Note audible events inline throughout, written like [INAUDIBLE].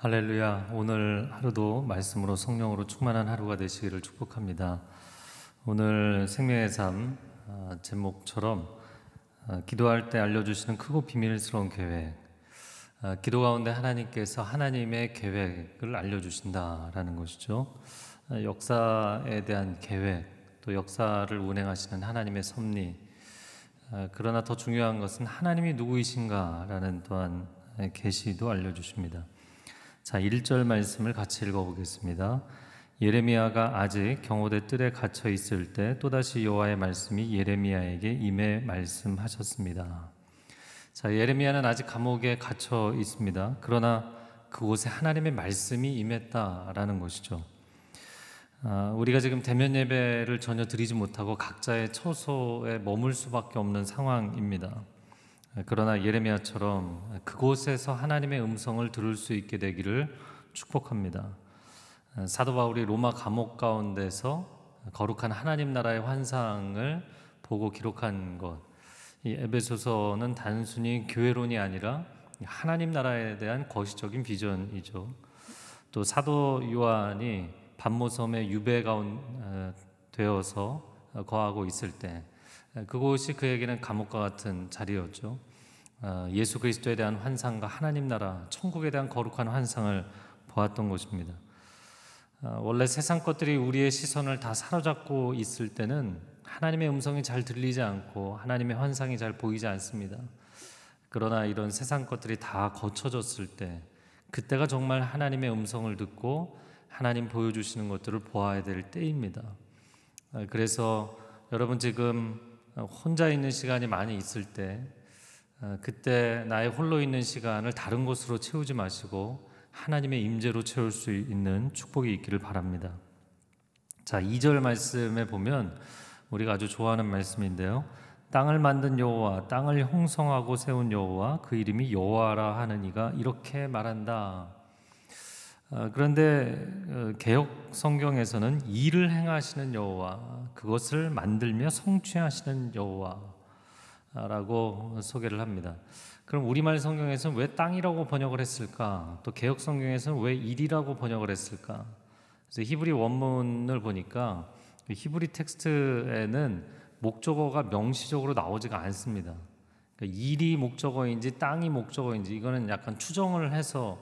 할렐루야. 오늘 하루도 말씀으로 성령으로 충만한 하루가 되시기를 축복합니다. 오늘 생명의 삶 어, 제목처럼 어, 기도할 때 알려주시는 크고 비밀스러운 계획. 어, 기도 가운데 하나님께서 하나님의 계획을 알려주신다라는 것이죠. 역사에 대한 계획, 또 역사를 운행하시는 하나님의 섭리. 그러나 더 중요한 것은 하나님이 누구이신가라는 또한 계시도 알려주십니다. 자, 1절 말씀을 같이 읽어보겠습니다. 예레미야가 아직 경호대 뜰에 갇혀 있을 때 또다시 여호와의 말씀이 예레미야에게 임해 말씀하셨습니다. 자, 예레미야는 아직 감옥에 갇혀 있습니다. 그러나 그곳에 하나님의 말씀이 임했다라는 것이죠. 아, 우리가 지금 대면 예배를 전혀 드리지 못하고 각자의 처소에 머물 수밖에 없는 상황입니다. 네, 그러나 예레미야처럼 그곳에서 하나님의 음성을 들을 수 있게 되기를 축복합니다. 네, 사도 바울이 로마 감옥 가운데서 거룩한 하나님 나라의 환상을 보고 기록한 것. 이 에베소서는 단순히 교회론이 아니라 하나님 나라에 대한 거시적인 비전이죠. 또 사도 요한이 반모섬의 유배 가운 어, 되어서 거하고 있을 때 그곳이 그에게는 감옥과 같은 자리였죠. 어, 예수 그리스도에 대한 환상과 하나님 나라, 천국에 대한 거룩한 환상을 보았던 것입니다. 어, 원래 세상 것들이 우리의 시선을 다 사로잡고 있을 때는 하나님의 음성이 잘 들리지 않고 하나님의 환상이 잘 보이지 않습니다. 그러나 이런 세상 것들이 다 거쳐졌을 때 그때가 정말 하나님의 음성을 듣고 하나님 보여주시는 것들을 보아야 될 때입니다. 어, 그래서 여러분 지금 혼자 있는 시간이 많이 있을 때 어, 그때 나의 홀로 있는 시간을 다른 곳으로 채우지 마시고 하나님의 임재로 채울 수 있는 축복이 있기를 바랍니다. 자, 2절 말씀에 보면 우리가 아주 좋아하는 말씀인데요. 땅을 만든 여호와, 땅을 형성하고 세운 여호와, 그 이름이 여호와라 하는 이가 이렇게 말한다. 어, 그런데 어, 개혁 성경에서는 일을 행하시는 여호와, 그것을 만들며 성취하시는 여호와, 라고 소개를 합니다. 그럼 우리말 성경에서는 왜 땅이라고 번역을 했을까? 또 개혁 성경에서는 왜 일이라고 번역을 했을까? 그래서 히브리 원문을 보니까 그 히브리 텍스트에는 목적어가 명시적으로 나오지가 않습니다. 그러니까 일이 목적어인지 땅이 목적어인지 이거는 약간 추정을 해서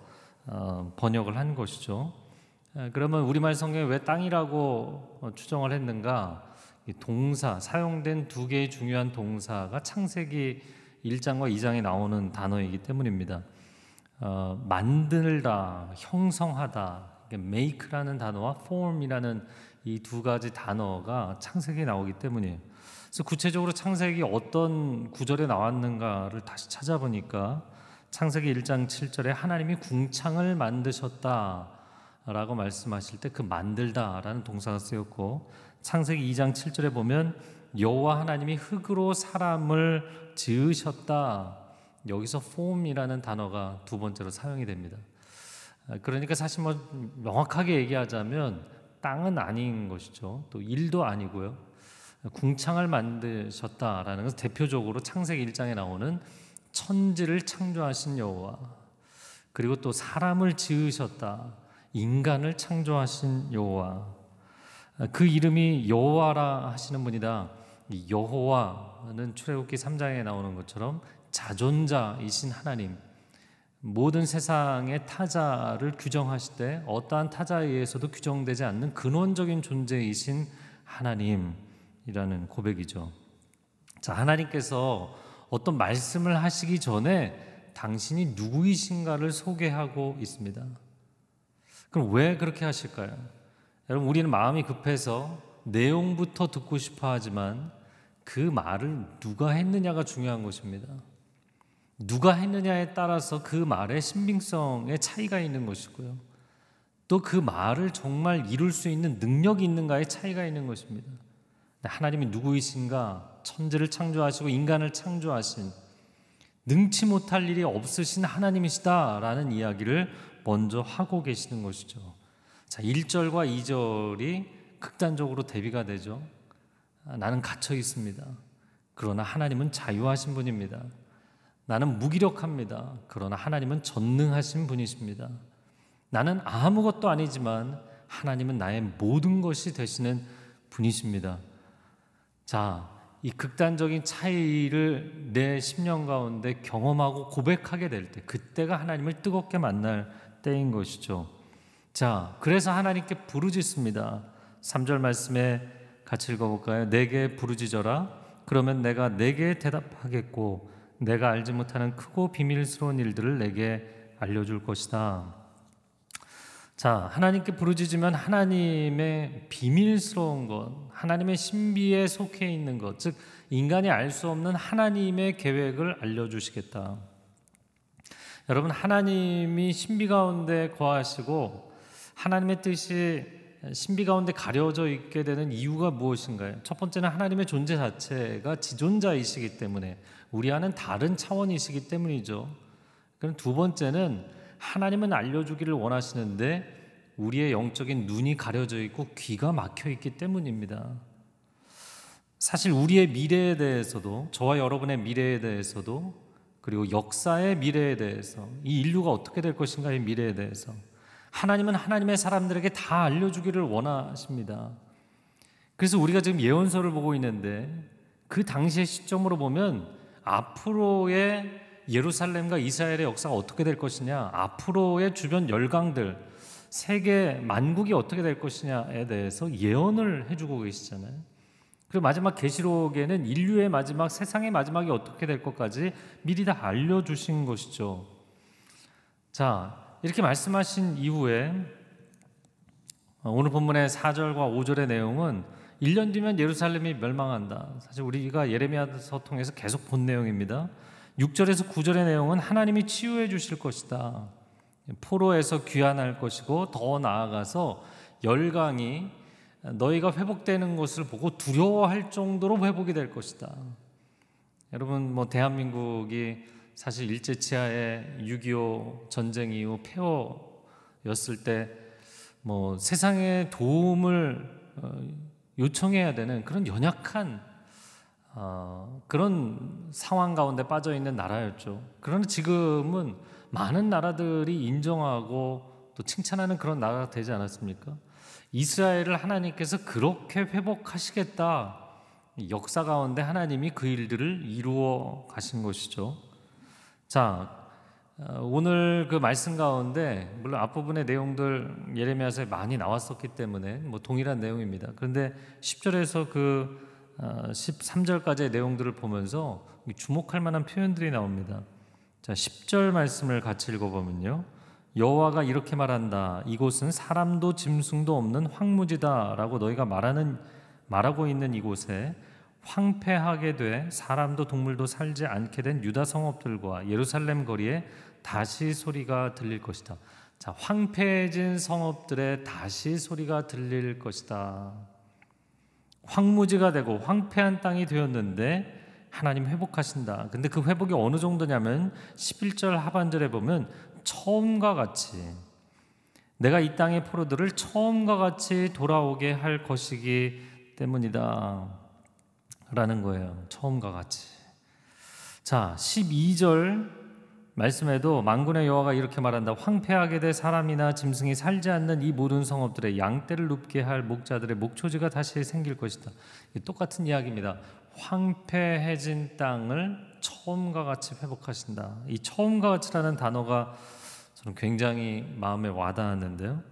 어, 번역을 한 것이죠. 그러면 우리말 성경에 왜 땅이라고 어, 추정을 했는가? 동사 사용된 두 개의 중요한 동사가 창세기 1장과 2장에 나오는 단어이기 때문입니다. 어, 만들다, 형성하다, make라는 단어와 form이라는 이 두 가지 단어가 창세기에 나오기 때문이에요. 그래서 구체적으로 창세기 어떤 구절에 나왔는가를 다시 찾아보니까 창세기 1장 7절에 하나님이 궁창을 만드셨다. 라고 말씀하실 때 그 만들다라는 동사가 쓰였고 창세기 2장 7절에 보면 여호와 하나님이 흙으로 사람을 지으셨다. 여기서 폼이라는 단어가 두 번째로 사용이 됩니다. 아, 그러니까 사실 뭐 명확하게 얘기하자면 땅은 아닌 것이죠. 또 일도 아니고요. 궁창을 만드셨다라는 것은 대표적으로 창세기 1장에 나오는 천지를 창조하신 여호와 그리고 또 사람을 지으셨다. 인간을 창조하신 여호와 그 이름이 여호와라 하시는 분이다. 여호와는 출애굽기 3장에 나오는 것처럼 자존자이신 하나님 모든 세상의 타자를 규정하실 때 어떠한 타자에 의해서도 규정되지 않는 근원적인 존재이신 하나님이라는 고백이죠. 자, 하나님께서 어떤 말씀을 하시기 전에 당신이 누구이신가를 소개하고 있습니다. 그럼 왜 그렇게 하실까요? 여러분, 우리는 마음이 급해서 내용부터 듣고 싶어 하지만 그 말을 누가 했느냐가 중요한 것입니다. 누가 했느냐에 따라서 그 말의 신빙성의 차이가 있는 것이고요. 또 그 말을 정말 이룰 수 있는 능력이 있는가의 차이가 있는 것입니다. 하나님이 누구이신가? 천지를 창조하시고 인간을 창조하신 능치 못할 일이 없으신 하나님이시다라는 이야기를 먼저 하고 계시는 것이죠. 자, 1절과 2절이 극단적으로 대비가 되죠. 아, 나는 갇혀 있습니다. 그러나 하나님은 자유하신 분입니다. 나는 무기력합니다. 그러나 하나님은 전능하신 분이십니다. 나는 아무것도 아니지만 하나님은 나의 모든 것이 되시는 분이십니다. 자, 이 극단적인 차이를 내 10년 가운데 경험하고 고백하게 될 때, 그때가 하나님을 뜨겁게 만날 때인 것이죠. 자, 그래서 하나님께 부르짖습니다. 3절 말씀에 같이 읽어볼까요? 내게 부르짖어라. 그러면 내가 내게 대답하겠고 내가 알지 못하는 크고 비밀스러운 일들을 내게 알려줄 것이다. 자, 하나님께 부르짖으면 하나님의 비밀스러운 것, 하나님의 신비에 속해 있는 것, 즉 인간이 알 수 없는 하나님의 계획을 알려주시겠다. 여러분 하나님이 신비 가운데 거하시고 하나님의 뜻이 신비 가운데 가려져 있게 되는 이유가 무엇인가요? 첫 번째는 하나님의 존재 자체가 지존자이시기 때문에 우리와는 다른 차원이시기 때문이죠. 그럼 두 번째는 하나님은 알려주기를 원하시는데 우리의 영적인 눈이 가려져 있고 귀가 막혀 있기 때문입니다. 사실 우리의 미래에 대해서도 저와 여러분의 미래에 대해서도 그리고 역사의 미래에 대해서 이 인류가 어떻게 될 것인가의 미래에 대해서 하나님은 하나님의 사람들에게 다 알려주기를 원하십니다. 그래서 우리가 지금 예언서를 보고 있는데 그 당시의 시점으로 보면 앞으로의 예루살렘과 이스라엘의 역사가 어떻게 될 것이냐, 앞으로의 주변 열강들, 세계 만국이 어떻게 될 것이냐에 대해서 예언을 해주고 계시잖아요. 그리고 마지막 계시록에는 인류의 마지막, 세상의 마지막이 어떻게 될 것까지 미리 다 알려주신 것이죠. 자, 이렇게 말씀하신 이후에 오늘 본문의 4절과 5절의 내용은 1년 뒤면 예루살렘이 멸망한다. 사실 우리가 예레미야서 통해서 계속 본 내용입니다. 6절에서 9절의 내용은 하나님이 치유해 주실 것이다. 포로에서 귀환할 것이고 더 나아가서 열강이 너희가 회복되는 것을 보고 두려워할 정도로 회복이 될 것이다. 여러분 뭐 대한민국이 사실 일제 치하의 6.25 전쟁 이후 폐허였을 때 뭐 세상의 도움을 어, 요청해야 되는 그런 연약한 어, 그런 상황 가운데 빠져 있는 나라였죠. 그러나 지금은 많은 나라들이 인정하고 또 칭찬하는 그런 나라가 되지 않았습니까? 이스라엘을 하나님께서 그렇게 회복하시겠다. 역사 가운데 하나님이 그 일들을 이루어 가신 것이죠. 자, 어, 오늘 그 말씀 가운데 물론 앞부분의 내용들 예레미야서에 많이 나왔었기 때문에 뭐 동일한 내용입니다. 그런데 10절에서 그 13절까지의 어, 내용들을 보면서 주목할 만한 표현들이 나옵니다. 자, 10절 말씀을 같이 읽어보면요. 여호와가 이렇게 말한다. 이곳은 사람도 짐승도 없는 황무지다라고 너희가 말하는 말하고 있는 이곳에 황폐하게 돼 사람도 동물도 살지 않게 된 유다 성읍들과 예루살렘 거리에 다시 소리가 들릴 것이다. 자, 황폐해진 성읍들의 다시 소리가 들릴 것이다. 황무지가 되고 황폐한 땅이 되었는데 하나님 회복하신다. 근데 그 회복이 어느 정도냐면 11절 하반절에 보면 처음과 같이 내가 이 땅의 포로들을 처음과 같이 돌아오게 할 것이기 때문이다. 라는 거예요. 처음과 같이. 자, 12절 말씀에도 만군의 여호와가 이렇게 말한다. 황폐하게 될 사람이나 짐승이 살지 않는 이 모든 성읍들의 양떼를 눕게 할 목자들의 목초지가 다시 생길 것이다. 똑같은 이야기입니다. 황폐해진 땅을 처음과 같이 회복하신다. 이 처음과 같이라는 단어가 저는 굉장히 마음에 와닿았는데요.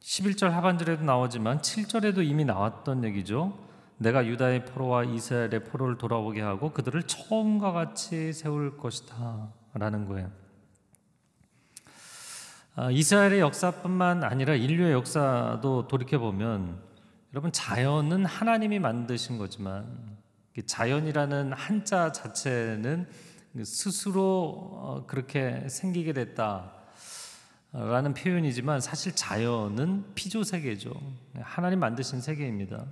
11절 하반절에도 나오지만 7절에도 이미 나왔던 얘기죠. 내가 유다의 포로와 이스라엘의 포로를 돌아오게 하고 그들을 처음과 같이 세울 것이다. 라는 거예요. 아, 이스라엘의 역사뿐만 아니라 인류의 역사도 돌이켜보면 여러분 자연은 하나님이 만드신 거지만 그 자연이라는 한자 자체는 스스로 어, 그렇게 생기게 됐다라는 표현이지만 사실 자연은 피조 세계죠. 하나님 만드신 세계입니다.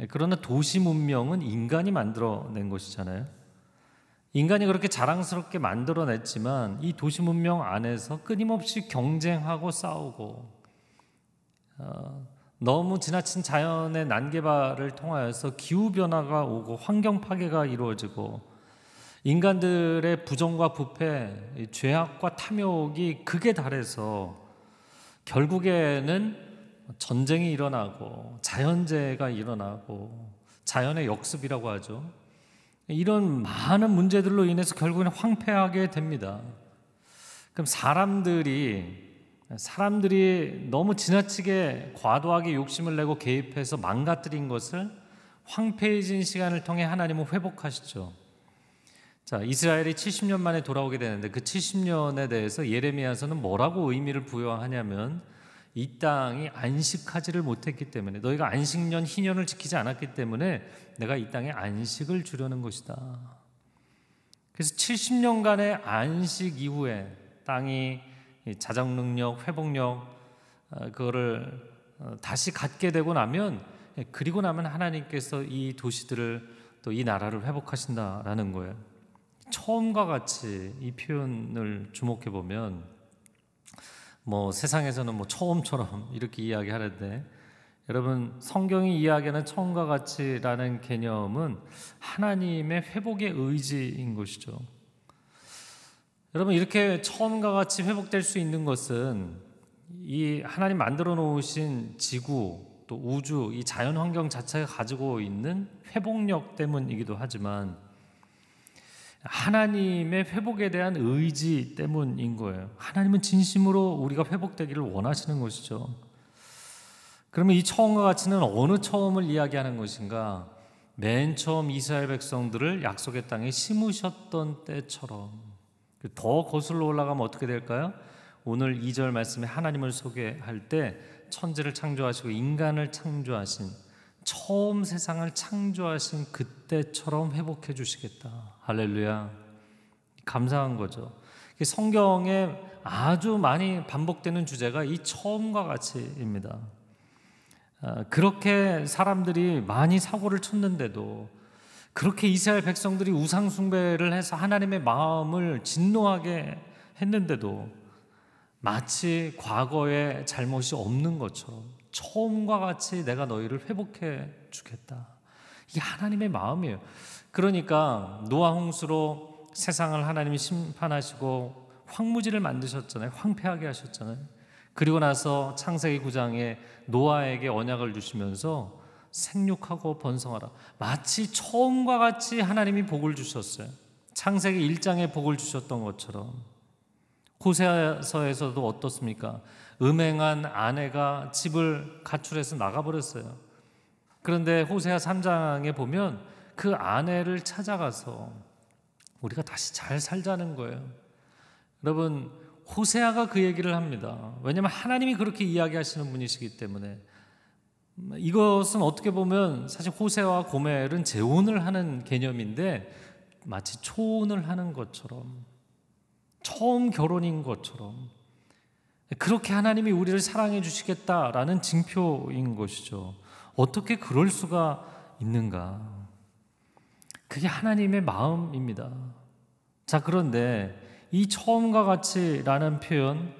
예, 그러나 도시 문명은 인간이 만들어낸 것이잖아요. 인간이 그렇게 자랑스럽게 만들어냈지만 이 도시 문명 안에서 끊임없이 경쟁하고 싸우고 어, 너무 지나친 자연의 난개발을 통하여서 기후 변화가 오고 환경 파괴가 이루어지고 인간들의 부정과 부패, 죄악과 탐욕이 극에 달해서 결국에는 전쟁이 일어나고 자연재해가 일어나고 자연의 역습이라고 하죠. 이런 많은 문제들로 인해서 결국에는 황폐하게 됩니다. 그럼 사람들이 사람들이 너무 지나치게 과도하게 욕심을 내고 개입해서 망가뜨린 것을 황폐해진 시간을 통해 하나님은 회복하시죠. 자, 이스라엘이 70년 만에 돌아오게 되는데 그 70년에 대해서 예레미야서는 뭐라고 의미를 부여하냐면 이 땅이 안식하지를 못했기 때문에 너희가 안식년 희년을 지키지 않았기 때문에 내가 이 땅에 안식을 주려는 것이다. 그래서 70년간의 안식 이후에 땅이 자정 능력, 회복력 어, 그거를 어, 다시 갖게 되고 나면 예, 그리고 나면 하나님께서 이 도시들을 또 이 나라를 회복하신다라는 거예요. 처음과 같이 이 표현을 주목해 보면 뭐 세상에서는 뭐 처음처럼 [LAUGHS] 이렇게 이야기하는데 여러분 성경이 이야기하는 처음과 같이라는 개념은 하나님의 회복의 의지인 것이죠. 여러분 이렇게 처음과 같이 회복될 수 있는 것은 이 하나님 만들어 놓으신 지구 또 우주 이 자연 환경 자체가 가지고 있는 회복력 때문이기도 하지만 하나님의 회복에 대한 의지 때문인 거예요. 하나님은 진심으로 우리가 회복되기를 원하시는 것이죠. 그러면 이 처음과 같이는 어느 처음을 이야기하는 것인가? 맨 처음 이스라엘 백성들을 약속의 땅에 심으셨던 때처럼 그 더 거슬러 올라가면 어떻게 될까요? 오늘 2절 말씀에 하나님을 소개할 때 천지를 창조하시고 인간을 창조하신 처음 세상을 창조하신 그때처럼 회복해 주시겠다. 할렐루야. 감사한 거죠. 성경에 아주 많이 반복되는 주제가 이 처음과 같이입니다. 아, 그렇게 사람들이 많이 사고를 쳤는데도 그렇게 이스라엘 백성들이 우상 숭배를 해서 하나님의 마음을 진노하게 했는데도 마치 과거에 잘못이 없는 것처럼 처음과 같이 내가 너희를 회복해 주겠다. 이게 하나님의 마음이에요. 그러니까 노아 홍수로 세상을 하나님이 심판하시고 황무지를 만드셨잖아요. 황폐하게 하셨잖아요. 그리고 나서 창세기 9장에 노아에게 언약을 주시면서 생육하고 번성하라. 마치 처음과 같이 하나님이 복을 주셨어요. 창세기 1장에 복을 주셨던 것처럼. 호세서에서도 어떻습니까? 음행한 아내가 집을 가출해서 나가버렸어요. 그런데 호세아 3장에 보면 그 아내를 찾아가서 우리가 다시 잘 살자는 거예요. 여러분, 호세아가 그 얘기를 합니다. 왜냐하면 하나님이 그렇게 이야기하시는 분이시기 때문에 이것은 어떻게 보면 사실 호세와 고멜은 재혼을 하는 개념인데 마치 초혼을 하는 것처럼 처음 결혼인 것처럼 그렇게 하나님이 우리를 사랑해 주시겠다라는 징표인 것이죠. 어떻게 그럴 수가 있는가? 그게 하나님의 마음입니다. 자, 그런데 이 처음과 같이라는 표현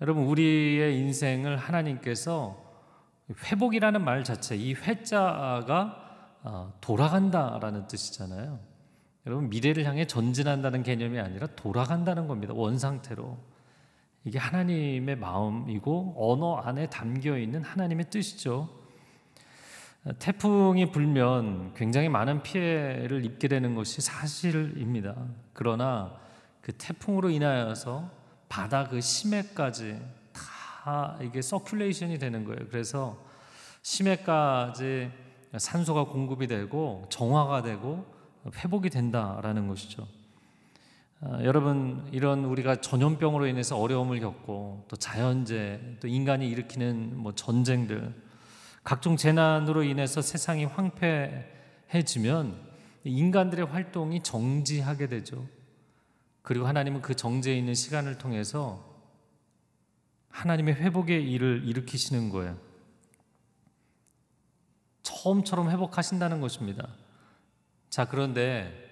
여러분 우리의 인생을 하나님께서 회복이라는 말 자체 이 회자가 어, 돌아간다라는 뜻이잖아요. 여러분 미래를 향해 전진한다는 개념이 아니라 돌아간다는 겁니다. 원 상태로 이게 하나님의 마음이고 언어 안에 담겨 있는 하나님의 뜻이죠. 태풍이 불면 굉장히 많은 피해를 입게 되는 것이 사실입니다. 그러나 그 태풍으로 인하여서 바다 그 심해까지 다 이게 서큘레이션이 되는 거예요. 그래서 심해까지 산소가 공급이 되고 정화가 되고 회복이 된다라는 것이죠. 아, 여러분 이런 우리가 전염병으로 인해서 어려움을 겪고 또 자연재 또 인간이 일으키는 뭐 전쟁들 각종 재난으로 인해서 세상이 황폐해지면 인간들의 활동이 정지하게 되죠. 그리고 하나님은 그 정지에 있는 시간을 통해서 하나님의 회복의 일을 일으키시는 거예요. 처음처럼 회복하신다는 것입니다. 자, 그런데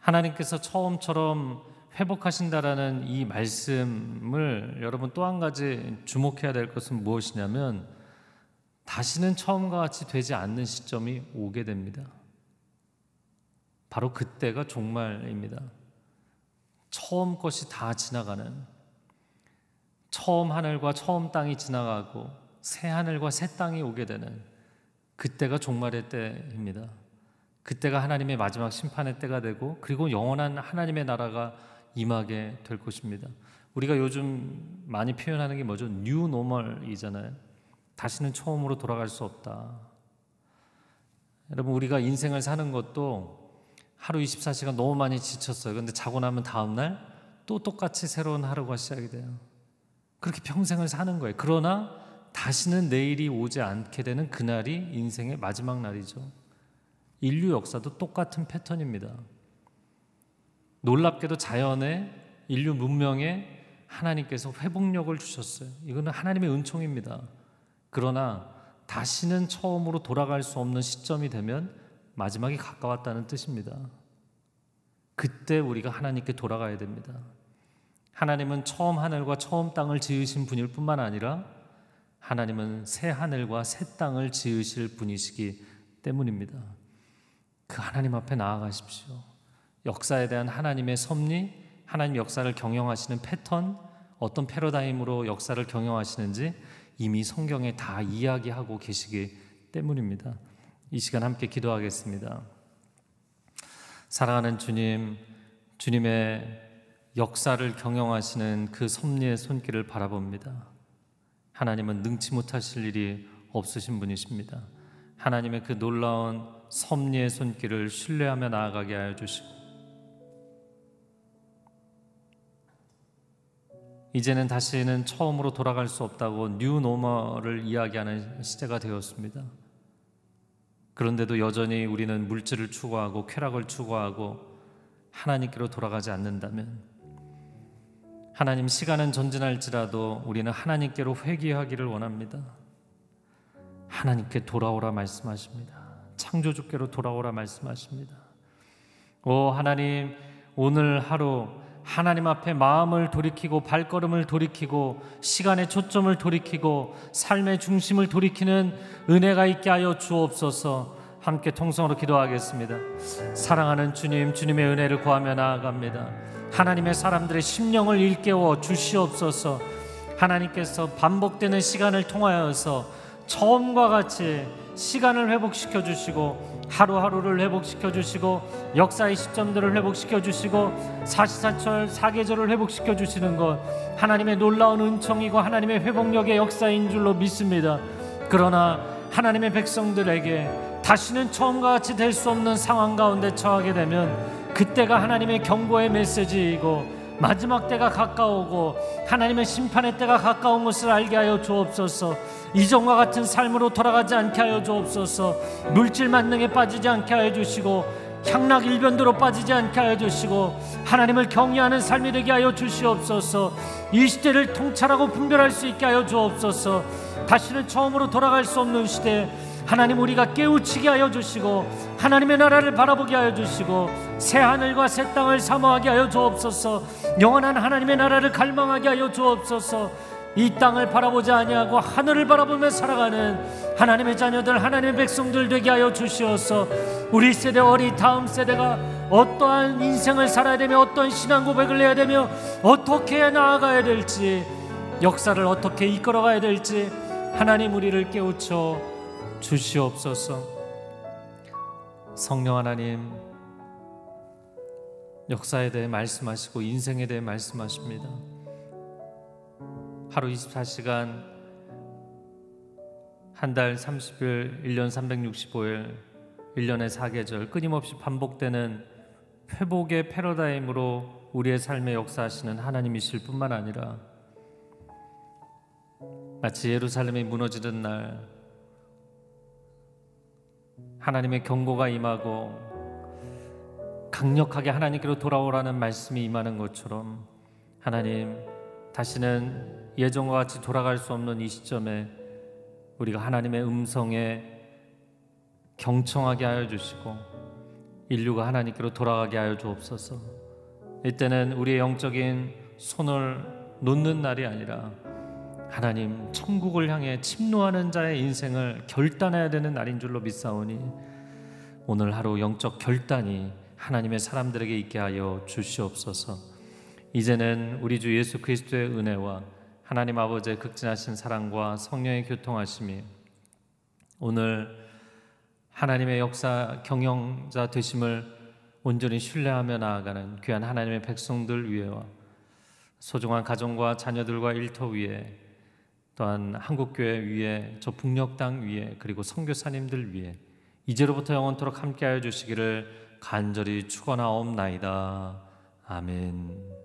하나님께서 처음처럼 회복하신다라는 이 말씀을 여러분 또 한 가지 주목해야 될 것은 무엇이냐면 다시는 처음과 같이 되지 않는 시점이 오게 됩니다. 바로 그때가 종말입니다. 처음 것이 다 지나가는 처음 하늘과 처음 땅이 지나가고 새 하늘과 새 땅이 오게 되는 그때가 종말의 때입니다. 그때가 하나님의 마지막 심판의 때가 되고 그리고 영원한 하나님의 나라가 임하게 될 것입니다. 우리가 요즘 많이 표현하는 게 뭐죠? 뉴 노멀이잖아요. 다시는 처음으로 돌아갈 수 없다. 여러분 우리가 인생을 사는 것도 하루 24시간 너무 많이 지쳤어요. 근데 자고 나면 다음날 또 똑같이 새로운 하루가 시작이 돼요. 그렇게 평생을 사는 거예요. 그러나 다시는 내일이 오지 않게 되는 그날이 인생의 마지막 날이죠. 인류 역사도 똑같은 패턴입니다. 놀랍게도 자연에 인류 문명에 하나님께서 회복력을 주셨어요. 이거는 하나님의 은총입니다. 그러나 다시는 처음으로 돌아갈 수 없는 시점이 되면 마지막이 가까웠다는 뜻입니다. 그때 우리가 하나님께 돌아가야 됩니다. 하나님은 처음 하늘과 처음 땅을 지으신 분일 뿐만 아니라 하나님은 새 하늘과 새 땅을 지으실 분이시기 때문입니다. 그 하나님 앞에 나아가십시오. 역사에 대한 하나님의 섭리, 하나님 역사를 경영하시는 패턴, 어떤 패러다임으로 역사를 경영하시는지 이미 성경에 다 이야기하고 계시기 때문입니다. 이 시간 함께 기도하겠습니다. 사랑하는 주님, 주님의 역사를 경영하시는 그 섭리의 손길을 바라봅니다. 하나님은 능치 못하실 일이 없으신 분이십니다. 하나님의 그 놀라운 섭리의 손길을 신뢰하며 나아가게 하여 주시고 이제는 다시는 처음으로 돌아갈 수 없다고 뉴 노멀을 이야기하는 시대가 되었습니다. 그런데도 여전히 우리는 물질을 추구하고 쾌락을 추구하고 하나님께로 돌아가지 않는다면 하나님 시간은 전진할지라도 우리는 하나님께로 회귀하기를 원합니다. 하나님께 돌아오라 말씀하십니다. 창조주께로 돌아오라 말씀하십니다. 오 하나님 오늘 하루 하나님 앞에 마음을 돌이키고 발걸음을 돌이키고 시간의 초점을 돌이키고 삶의 중심을 돌이키는 은혜가 있게 하여 주옵소서. 함께 통성으로 기도하겠습니다. 사랑하는 주님, 주님의 은혜를 구하며 나아갑니다. 하나님의 사람들의 심령을 일깨워 주시옵소서. 하나님께서 반복되는 시간을 통하여서 처음과 같이 시간을 회복시켜 주시고 하루하루를 회복시켜 주시고 역사의 시점들을 회복시켜 주시고 사시사철 사계절을 회복시켜 주시는 것 하나님의 놀라운 은총이고 하나님의 회복력의 역사인 줄로 믿습니다. 그러나 하나님의 백성들에게 다시는 처음과 같이 될 수 없는 상황 가운데 처하게 되면 그때가 하나님의 경고의 메시지이고 마지막 때가 가까우고 하나님의 심판의 때가 가까운 것을 알게 하여 주옵소서. 이전과 같은 삶으로 돌아가지 않게 하여 주옵소서. 물질 만능에 빠지지 않게 하여 주시고 향락 일변도로 빠지지 않게 하여 주시고 하나님을 경외하는 삶이 되게 하여 주시옵소서. 이 시대를 통찰하고 분별할 수 있게 하여 주옵소서. 다시는 처음으로 돌아갈 수 없는 시대 하나님 우리가 깨우치게 하여 주시고 하나님의 나라를 바라보게 하여 주시고 새 하늘과 새 땅을 사모하게 하여 주옵소서 영원한 하나님의 나라를 갈망하게 하여 주옵소서 이 땅을 바라보지 아니하고 하늘을 바라보며 살아가는 하나님의 자녀들 하나님의 백성들 되게 하여 주시어서 우리 세대 어리 다음 세대가 어떠한 인생을 살아야 되며 어떤 신앙 고백을 해야 되며 어떻게 나아가야 될지 역사를 어떻게 이끌어가야 될지 하나님 우리를 깨우쳐 주시옵소서. 성령 하나님 역사에 대해 말씀하시고 인생에 대해 말씀하십니다. 하루 24시간 한 달 30일 1년 365일 1년의 사계절 끊임없이 반복되는 회복의 패러다임으로 우리의 삶에 역사하시는 하나님이실 뿐만 아니라 마치 예루살렘이 무너지던 날 하나님의 경고가 임하고 강력하게 하나님께로 돌아오라는 말씀이 임하는 것처럼 하나님 다시는 예전과 같이 돌아갈 수 없는 이 시점에 우리가 하나님의 음성에 경청하게 하여 주시고 인류가 하나님께로 돌아가게 하여 주옵소서. 이때는 우리의 영적인 손을 놓는 날이 아니라 하나님 천국을 향해 침노하는 자의 인생을 결단해야 되는 날인 줄로 믿사오니 오늘 하루 영적 결단이 하나님의 사람들에게 있게 하여 주시옵소서. 이제는 우리 주 예수 그리스도의 은혜와 하나님 아버지의 극진하신 사랑과 성령의 교통하심이 오늘 하나님의 역사 경영자 되심을 온전히 신뢰하며 나아가는 귀한 하나님의 백성들 위에와 소중한 가정과 자녀들과 일터 위에 또한 한국교회 위에 저 북녘당 위에 그리고 선교사님들 위에 이제로부터 영원토록 함께하여 주시기를 간절히 축원하옵나이다. 아멘.